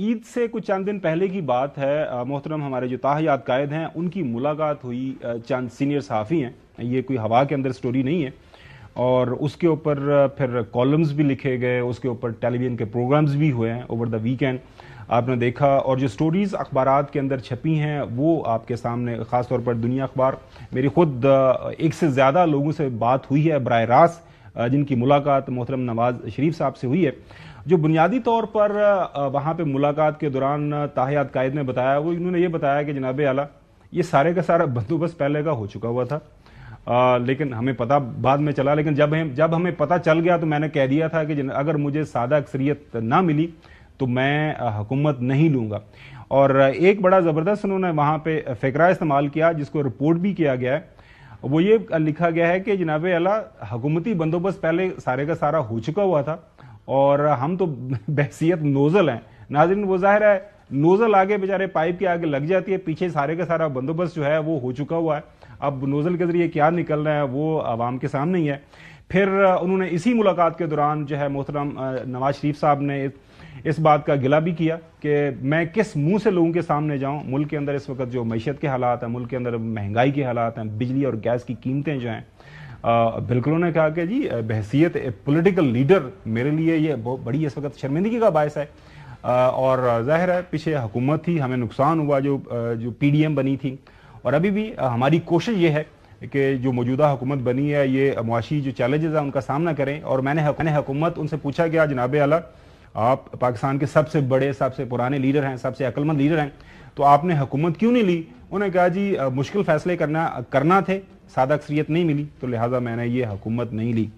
ईद से कुछ चंद दिन पहले की बात है मोहतरम हमारे जो ताहयात कायद हैं उनकी मुलाकात हुई चंद सीनियर सहाफ़ी हैं ये कोई हवा के अंदर स्टोरी नहीं है और उसके ऊपर फिर कॉलम्स भी लिखे गए उसके ऊपर टेलीविज़न के प्रोग्राम्स भी हुए हैं ओवर द वीकेंड आपने देखा और जो स्टोरीज़ अखबार के अंदर छपी हैं वो आपके सामने ख़ास तौर पर दुनिया अखबार मेरी खुद एक से ज़्यादा लोगों से बात हुई है बर रास्त जिनकी मुलाकात मोहतरम नवाज शरीफ साहब से हुई है जो बुनियादी तौर पर वहाँ पे मुलाकात के दौरान ताहियात कायद ने बताया वो इन्होंने ये बताया कि जनाब आला ये सारे का सारा बंदोबस्त पहले का हो चुका हुआ था आ, लेकिन हमें पता बाद में चला लेकिन जब हम जब हमें पता चल गया तो मैंने कह दिया था कि अगर मुझे सादा अक्सरियत ना मिली तो मैं हुकूमत नहीं लूँगा और एक बड़ा ज़बरदस्त उन्होंने वहाँ पे फकरा इस्तेमाल किया जिसको रिपोर्ट भी किया गया है वो ये लिखा गया है कि जनाब अला हुकूमती बंदोबस्त पहले सारे का सारा हो चुका हुआ था और हम तो बहसीत नोजल हैं नाजरन वो जाहिर है नोजल आगे बेचारे पाइप के आगे लग जाती है पीछे सारे का सारा बंदोबस्त जो है वो हो चुका हुआ है अब नोजल के जरिए क्या निकल रहा है वो आवाम के सामने ही है फिर उन्होंने इसी मुलाकात के दौरान जो है मोहतरम नवाज शरीफ साहब ने इस बात का गिला भी किया कि मैं किस मुंह से लोगों के सामने जाऊं मुल्क के अंदर इस वक्त जो मीशत के हालात हैं मुल्क के अंदर महंगाई के हालात हैं बिजली और गैस की कीमतें जो हैं बिल्कुलों ने कहा कि जी बहसीत पोलिटिकल लीडर मेरे लिए ये बड़ी इस वक्त शर्मिंदगी का बायस है और जाहिर है पीछे हुकूमत थी हमें नुकसान हुआ जो जो पीडीएम बनी थी और अभी भी हमारी कोशिश ये है कि जो मौजूदा हुकूमत बनी है ये मुआशी जो चैलेंजेस हैं उनका सामना करें और मैंने मैंने हुकूमत उनसे पूछा गया जनाब आला आप पाकिस्तान के सबसे बड़े सबसे पुराने लीडर हैं सबसे अक्लमंद लीडर हैं तो आपने हुकूमत क्यों नहीं ली उन्होंने कहा जी मुश्किल फैसले करना करना थे सादा अक्सरियत नहीं मिली तो लिहाजा मैंने ये हुकूमत नहीं ली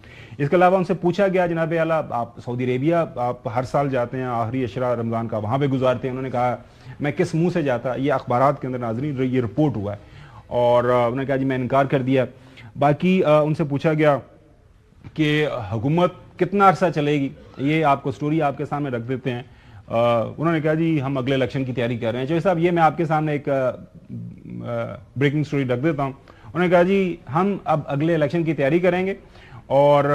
इसके अलावा उनसे पूछा गया जनाब आला आप सऊदी अरेबिया आप हर साल जाते हैं आखिरी अशरा रमज़ान का वहाँ पर गुजारते हैं उन्होंने कहा मैं किस मुँह से जाता ये अखबार के अंदर नाजरीन ये रिपोर्ट हुआ है और उन्होंने कहा जी मैं इनकार कर दिया बाकी उनसे पूछा गया कि हुकूमत कितना अरसा चलेगी ये आपको स्टोरी आपके सामने रख देते हैं उन्होंने कहा जी हम अगले इलेक्शन की तैयारी कर रहे हैं जो साहब ये मैं आपके सामने एक ब्रेकिंग स्टोरी रख देता हूँ उन्होंने कहा जी हम अब अगले इलेक्शन की तैयारी करेंगे और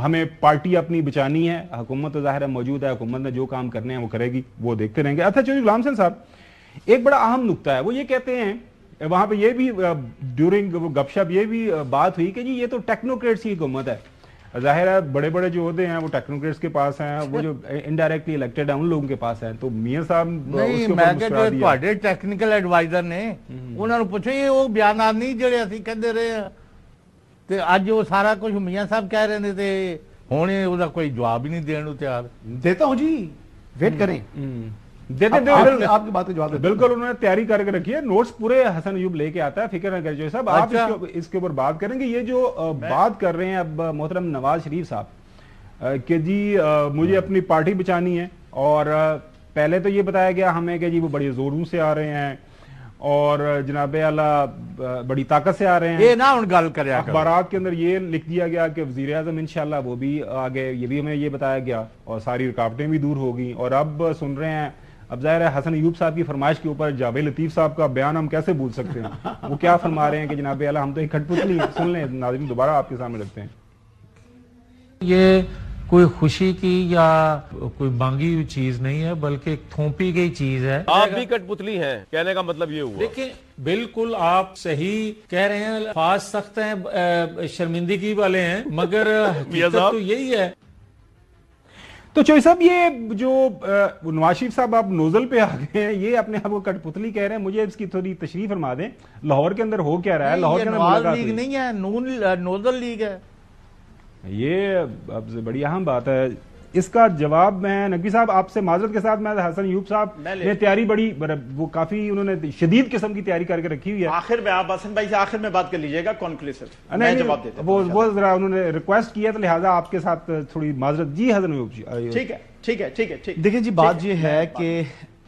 हमें पार्टी अपनी बचानी है हुकूमत तो ज़ाहिर है मौजूद है हुकूमत ने जो काम करने हैं वो करेगी वो देखते रहेंगे अच्छा चौधरी गुलाम सिंह साहब एक बड़ा अहम नुकता है वो ये कहते हैं वहाँ पे ये भी ड्यूरिंग गपशप ये भी बात हुई कि जी ये तो टेक्नोक्रेट्स की हुकूमत है जाहिर है बड़े बड़े जो होते हैं वो टेक्नोक्रेट्स के पास हैं वो जो इनडायरेक्टली इलेक्टेड हैं उन लोगों के पास हैं तो मियां साहब ਨਹੀਂ ਮੈਂ ਕਿ ਜੋ ਤੁਹਾਡੇ ਟੈਕਨੀਕਲ ਐਡਵਾਈਜ਼ਰ ਨੇ ਉਹਨਾਂ ਨੂੰ ਪੁੱਛੋ ਇਹ ਉਹ ਬਿਆਨਾਂ ਨਹੀਂ ਜਿਹੜੇ ਅਸੀਂ ਕਹਿੰਦੇ ਰਹੇ ਆ ਤੇ ਅੱਜ ਉਹ ਸਾਰਾ ਕੁਝ ਮੀਆਂ ਸਾਹਿਬ ਕਹਿ ਰਹੇ ਨੇ ਤੇ ਹੁਣ ਇਹ ਉਹਦਾ ਕੋਈ ਜਵਾਬ ਹੀ ਨਹੀਂ ਦੇਣ ਨੂੰ ਤਿਆਰ देता हूँ जी वेट करें देते दे आप, आप, आपकी बात का जवाब बिल्कुल उन्होंने तैयारी करके रखी है नोट्स पूरे हसन अयूब लेके आता है फिक्र गरजोई साहब आप अच्छा। इसके ऊपर बात करेंगे ये जो बात कर रहे हैं अब मोहतरम नवाज शरीफ साहब के जी मुझे हाँ। अपनी पार्टी बचानी है और पहले तो ये बताया गया हमें कि जी वो बड़े जोरों से आ रहे हैं और जनाबे आला बड़ी ताकत से आ रहे हैं ये ना उन गल कर अखबार के अंदर ये लिख दिया गया कि वजीर अजम इनशाला वो भी आ गए ये भी हमें ये बताया गया और सारी रुकावटें भी दूर होगी और अब सुन रहे हैं अब जाहिर है हसन यूब साहब की फरमाइश के ऊपर जावे लतीफ़ साहब का बयान हम कैसे भूल सकते हैं वो क्या फरमा रहे हैं कि जनाब अला हम तो एक खटपुतली सुन लें नाजिम दोबारा आपके सामने रखते हैं ये कोई खुशी की या कोई मांगी हुई चीज नहीं है बल्कि एक थोपी गई चीज है आप भी कठपुतली हैं कहने का मतलब ये हुआ देखिए बिल्कुल आप सही कह रहे हैं फास सख्त हैं शर्मिंदगी वाले हैं मगर तो यही है तो चोई साहब ये जो नवाज शरीफ साहब आप नोजल पे आ गए हैं ये अपने आप को कठपुतली कह रहे हैं मुझे इसकी थोड़ी तशरीफ फरमा दें लाहौर के अंदर हो क्या रहा है लाहौर के अंदर लीग नहीं है नून नोजल लीग है ये अब बड़ी अहम बात है इसका जवाब मैं नकवी साहब आपसे माजरत के साथ मैं हसन यूब साहब ने तैयारी बड़ी वो काफी उन्होंने शदीद किस्म की तैयारी करके रखी हुई है आखिर में आप हसन भाई से आखिर में बात कर लीजिएगा कॉन्क्लूसिव मैं जवाब देता वो वो जरा उन्होंने रिक्वेस्ट किया तो लिहाजा आपके साथ थोड़ी माजरत जी हसन यूब जी ठीक है ठीक है ठीक है ठीक देखिए जी बात ये है कि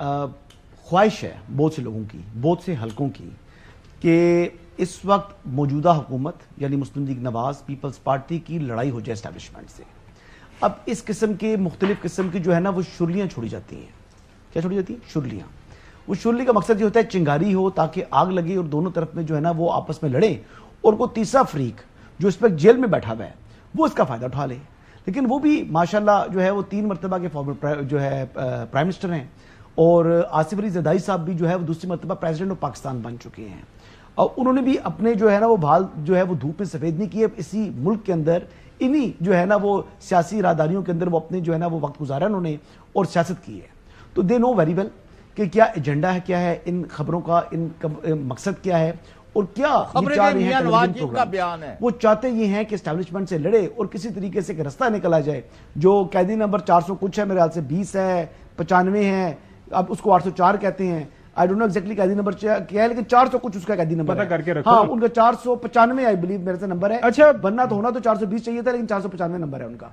ख्वाहिश है बहुत से लोगों की बहुत से हल्कों की कि इस वक्त मौजूदा हुकूमत यानी मुस्लिम लीग नवाज पीपल्स पार्टी की लड़ाई हो जाए इस्टेब्लिशमेंट से अब इस किस्म के मुख्तलिफ किस्म की जो है ना वो शुरलियाँ छोड़ी जाती हैं क्या छोड़ी जाती हैं शुरलियाँ उस शुरली का मकसद ये होता है चिंगारी हो ताकि आग लगे और दोनों तरफ में जो है ना वो आपस में लड़े और वो तीसरा फ्रीक जो इस वक्त जेल में बैठा हुआ है वो इसका फ़ायदा उठा ले लेकिन वो भी माशाल्लाह जो है वो तीन मरतबा के फॉर्मर जो है प्राइम मिनिस्टर हैं और आसिफ अली जदाई साहब भी जो है वो दूसरी मरतबा प्रेसिडेंट ऑफ पाकिस्तान बन चुके हैं और उन्होंने भी अपने जो है ना वो भाल जो है वो धूप में सफ़ेद नहीं किए इसी मुल्क के अंदर इन्हीं जो है ना वो सियासी राहदारियों के अंदर वो अपने जो है ना वो वक्त गुजारा उन्होंने और सियासत की है तो दे नो वेरी वेल कि क्या एजेंडा है क्या है इन खबरों का इन मकसद क्या है और क्या बयान है वो चाहते ये हैं कि स्टैब्लिशमेंट से लड़े और किसी तरीके से एक रास्ता निकला जाए जो कैदी नंबर 400 कुछ है मेरे ख्याल से 20 है पचानवे है अब उसको 804 कहते हैं आई डोंट नो एक्जैक्टली कैदी नंबर क्या है लेकिन 400 कुछ उसका कैदी नंबर पता करके रखो हाँ तो। उनका चार सौ पचानवे आई बिलीव मेरे से नंबर है अच्छा बनना तो होना तो 420 चाहिए था लेकिन चार सौ पचानवे नंबर है उनका